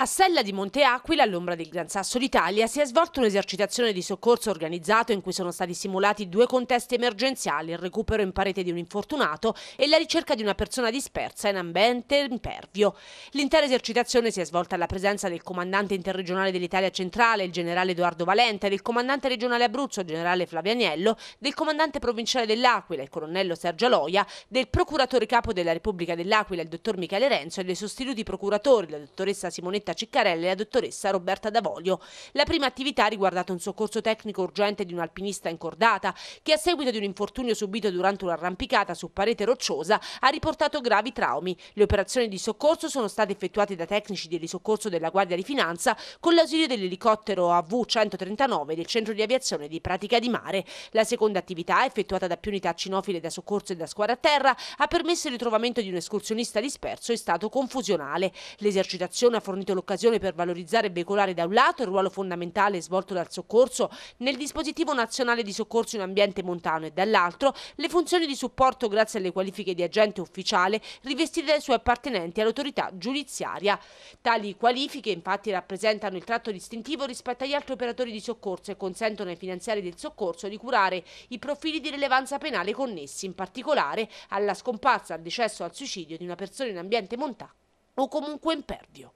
A Sella di Monte Aquila, all'ombra del Gran Sasso d'Italia, si è svolta un'esercitazione di soccorso organizzato in cui sono stati simulati due contesti emergenziali, il recupero in parete di un infortunato e la ricerca di una persona dispersa in ambiente impervio. L'intera esercitazione si è svolta alla presenza del comandante interregionale dell'Italia centrale, il generale Edoardo Valente, del comandante regionale Abruzzo, il generale Flavianiello, del comandante provinciale dell'Aquila, il colonnello Sergio Aloia, del procuratore capo della Repubblica dell'Aquila, il dottor Michele Renzo e dei sostituti procuratori, la dottoressa Simonetti Elisabetta Ciccarelli e la dottoressa Roberta D'Avoglio. La prima attività ha riguardato un soccorso tecnico urgente di un alpinista incordata che a seguito di un infortunio subito durante un'arrampicata su parete rocciosa ha riportato gravi traumi. Le operazioni di soccorso sono state effettuate da tecnici di risoccorso della Guardia di Finanza con l'ausilio dell'elicottero AV-139 del centro di aviazione di Pratica di Mare. La seconda attività, effettuata da più unità cinofile da soccorso e da squadra a terra, ha permesso il ritrovamento di un escursionista disperso in stato confusionale. L'esercitazione ha fornito l'occasione per valorizzare e veicolare da un lato il ruolo fondamentale svolto dal soccorso nel dispositivo nazionale di soccorso in ambiente montano e dall'altro le funzioni di supporto grazie alle qualifiche di agente ufficiale rivestite dai suoi appartenenti all'autorità giudiziaria. Tali qualifiche infatti rappresentano il tratto distintivo rispetto agli altri operatori di soccorso e consentono ai finanziari del soccorso di curare i profili di rilevanza penale connessi, in particolare alla scomparsa, al decesso o al suicidio di una persona in ambiente montano o comunque impervio.